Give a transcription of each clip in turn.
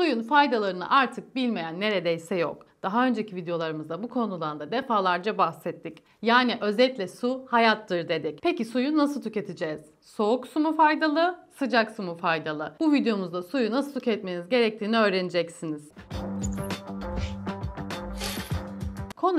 Suyun faydalarını artık bilmeyen neredeyse yok. Daha önceki videolarımızda bu konudan da defalarca bahsettik. Yani özetle su hayattır dedik. Peki suyu nasıl tüketeceğiz? Soğuk su mu faydalı, sıcak su mu faydalı? Bu videomuzda suyu nasıl tüketmeniz gerektiğini öğreneceksiniz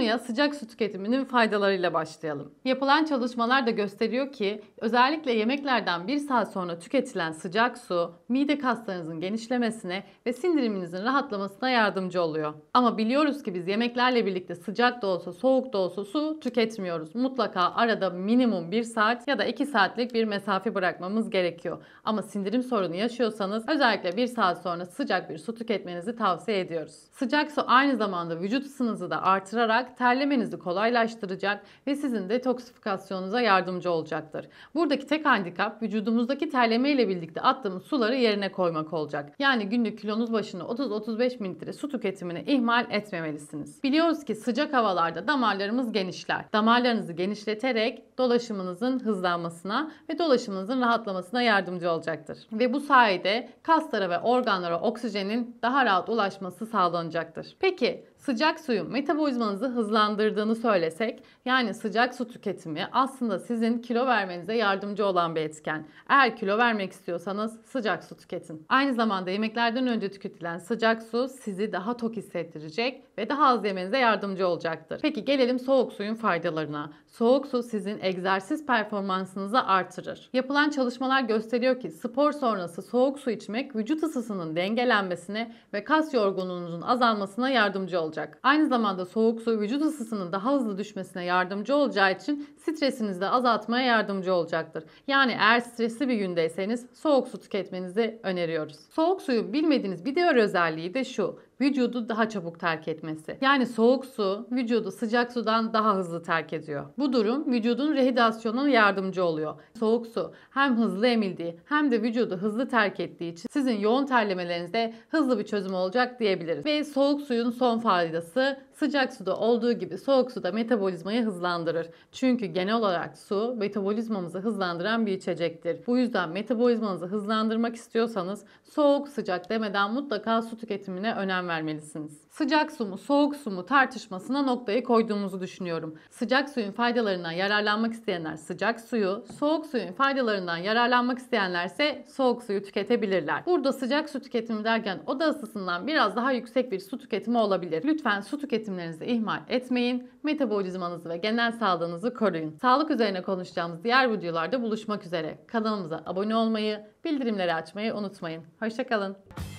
konuya sıcak su tüketiminin faydalarıyla başlayalım. Yapılan çalışmalar da gösteriyor ki özellikle yemeklerden bir saat sonra tüketilen sıcak su mide kaslarınızın genişlemesine ve sindiriminizin rahatlamasına yardımcı oluyor. Ama biliyoruz ki biz yemeklerle birlikte sıcak da olsa soğuk da olsa su tüketmiyoruz. Mutlaka arada minimum 1 saat ya da 2 saatlik bir mesafe bırakmamız gerekiyor. Ama sindirim sorunu yaşıyorsanız özellikle 1 saat sonra sıcak bir su tüketmenizi tavsiye ediyoruz. Sıcak su aynı zamanda vücut ısınızı da artırarak terlemenizi kolaylaştıracak ve sizin detoksifikasyonunuza yardımcı olacaktır. Buradaki tek handikap vücudumuzdaki terleme ile birlikte attığımız suları yerine koymak olacak. Yani günlük kilonuz başına 30-35 mililitre su tüketimini ihmal etmemelisiniz. Biliyoruz ki sıcak havalarda damarlarımız genişler. Damarlarınızı genişleterek dolaşımınızın hızlanmasına ve dolaşımınızın rahatlamasına yardımcı olacaktır. Ve bu sayede kaslara ve organlara oksijenin daha rahat ulaşması sağlanacaktır. Peki sıcak suyun metabolizmanızı hızlandırdığını söylesek, yani sıcak su tüketimi aslında sizin kilo vermenize yardımcı olan bir etken. Eğer kilo vermek istiyorsanız sıcak su tüketin. Aynı zamanda yemeklerden önce tüketilen sıcak su sizi daha tok hissettirecek ve daha az yemenize yardımcı olacaktır. Peki gelelim soğuk suyun faydalarına. Soğuk su sizin egzersiz performansınızı artırır. Yapılan çalışmalar gösteriyor ki spor sonrası soğuk su içmek vücut ısısının dengelenmesine ve kas yorgunluğunuzun azalmasına yardımcı olur olacak. Aynı zamanda soğuk su vücut ısısının daha hızlı düşmesine yardımcı olacağı için stresinizi de azaltmaya yardımcı olacaktır. Yani eğer stresli bir gündeyseniz soğuk su tüketmenizi öneriyoruz. Soğuk suyun bilmediğiniz bir diğer özelliği de şu vücudu daha çabuk terk etmesi. Yani soğuk su vücudu sıcak sudan daha hızlı terk ediyor. Bu durum vücudun rehidrasyonuna yardımcı oluyor. Soğuk su hem hızlı emildiği hem de vücudu hızlı terk ettiği için sizin yoğun terlemelerinizde hızlı bir çözüm olacak diyebiliriz. Ve soğuk suyun son faydası sıcak suda olduğu gibi soğuk suda metabolizmayı hızlandırır. Çünkü genel olarak su metabolizmamızı hızlandıran bir içecektir. Bu yüzden metabolizmanızı hızlandırmak istiyorsanız soğuk sıcak demeden mutlaka su tüketimine önem verin vermelisiniz. Sıcak su mu soğuk su mu tartışmasına noktayı koyduğumuzu düşünüyorum. Sıcak suyun faydalarından yararlanmak isteyenler sıcak suyu, soğuk suyun faydalarından yararlanmak isteyenlerse soğuk suyu tüketebilirler. Burada sıcak su tüketimi derken oda ısısından biraz daha yüksek bir su tüketimi olabilir. Lütfen su tüketimlerinizi ihmal etmeyin. Metabolizmanızı ve genel sağlığınızı koruyun. Sağlık üzerine konuşacağımız diğer videolarda buluşmak üzere. Kanalımıza abone olmayı, bildirimleri açmayı unutmayın. Hoşçakalın.